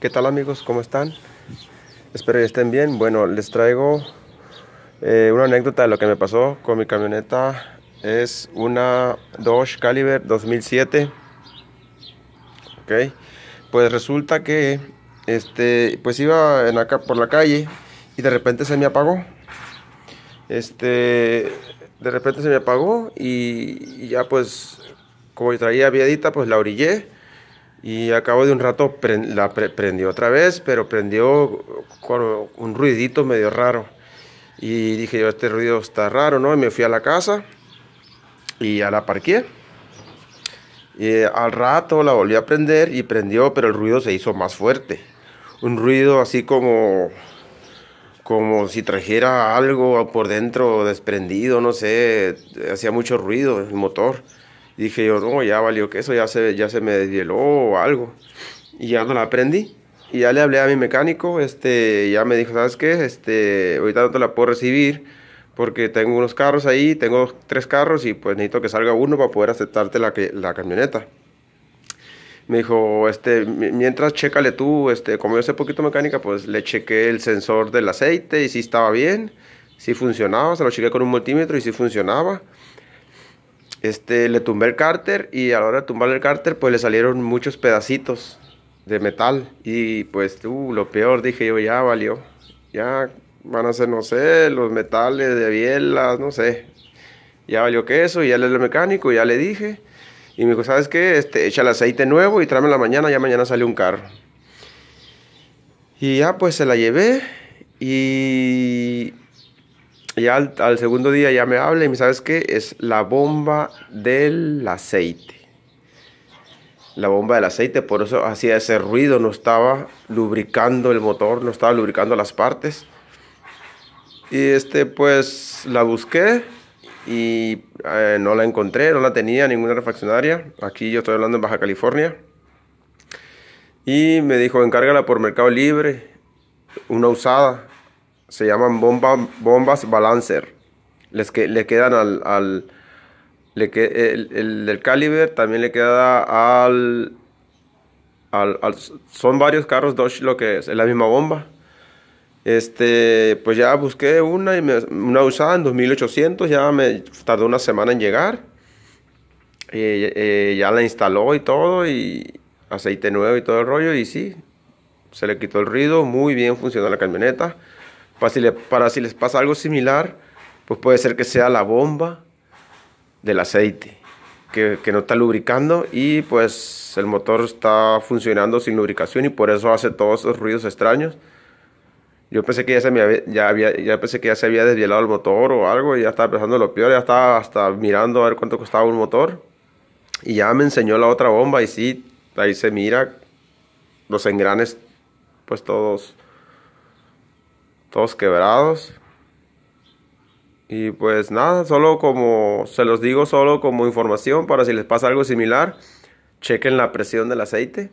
¿Qué tal amigos? ¿Cómo están? Espero que estén bien. Bueno, les traigo eh, una anécdota de lo que me pasó con mi camioneta. Es una Dodge Caliber 2007. Ok. Pues resulta que este, pues iba en acá por la calle y de repente se me apagó. Este, de repente se me apagó y, ya pues como yo traía viadita pues la orillé y acabo de un rato la prendió otra vez, pero prendió con un ruidito medio raro. Y dije yo, este ruido está raro, ¿no? Y me fui a la casa y a la parqué. Y eh, al rato la volví a prender y prendió, pero el ruido se hizo más fuerte. Un ruido así como como si trajera algo por dentro desprendido, no sé, hacía mucho ruido el motor dije yo, no, ya valió que eso, ya se, ya se me desvieló o algo. Y ya no la aprendí. Y ya le hablé a mi mecánico, este, ya me dijo, ¿sabes qué? Este, ahorita no te la puedo recibir porque tengo unos carros ahí, tengo tres carros y pues necesito que salga uno para poder aceptarte la, que, la camioneta. Me dijo, este, mientras chécale tú, este, como yo sé poquito mecánica, pues le chequé el sensor del aceite y si estaba bien, si funcionaba, se lo chequé con un multímetro y si funcionaba este, le tumbé el cárter y a la hora de tumbar el cárter pues le salieron muchos pedacitos de metal y pues uh, lo peor dije yo ya valió, ya van a ser no sé, los metales de bielas, no sé, ya valió que eso, ya le mecánico, ya le dije y me dijo, ¿sabes qué? Este, echa el aceite nuevo y tráeme la mañana, ya mañana sale un carro. Y ya pues se la llevé y y al, segundo día ya me habla y me sabes qué es la bomba del aceite. La bomba del aceite, por eso hacía ese ruido, no estaba lubricando el motor, no estaba lubricando las partes. Y este pues la busqué y eh, no la encontré, no la tenía ninguna refaccionaria. Aquí yo estoy hablando en Baja California. Y me dijo, encárgala por Mercado Libre, una usada se llaman bomba, bombas balancer. Les que, le quedan al, al le que, el, el, Caliber también le queda al, al, son varios carros Dodge lo que es, es la misma bomba. Este, pues ya busqué una una usada en 2800, ya me tardó una semana en llegar. Eh, eh, ya la instaló y todo, y aceite nuevo y todo el rollo, y sí, se le quitó el ruido, muy bien funciona la camioneta. Para si, les pasa algo similar, pues puede ser que sea la bomba del aceite, que, no está lubricando y pues el motor está funcionando sin lubricación y por eso hace todos esos ruidos extraños. Yo pensé que ya, se había, ya, pensé que ya se había desvielado el motor o algo y ya estaba pensando lo peor, ya estaba hasta mirando a ver cuánto costaba un motor y ya me enseñó la otra bomba y sí, ahí se mira los engranes pues todos todos quebrados. Y pues nada, solo como se los digo, solo como información para si les pasa algo similar, chequen la presión del aceite.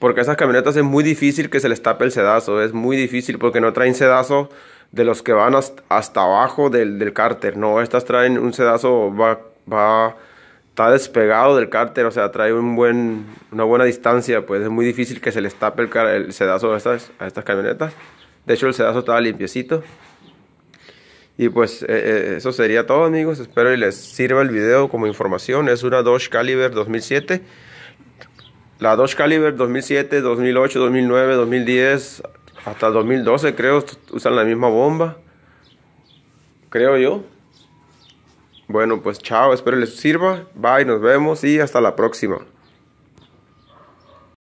Porque a esas camionetas es muy difícil que se les tape el sedazo, es muy difícil porque no traen sedazo de los que van hasta, abajo del, del cárter, no, estas traen un sedazo, va, va está despegado del cárter, o sea, trae un buen, una buena distancia, pues es muy difícil que se les tape el, el sedazo a estas, estas camionetas. De hecho, el sedazo estaba limpiecito. Y pues eh, eh, eso sería todo amigos, espero y les sirva el video como información. Es una Dodge Caliber 2007. La Dodge Caliber 2007, 2008, 2009, 2010, hasta 2012 creo, usan la misma bomba. Creo yo. Bueno, pues chao, espero les sirva. Bye, nos vemos y hasta la próxima.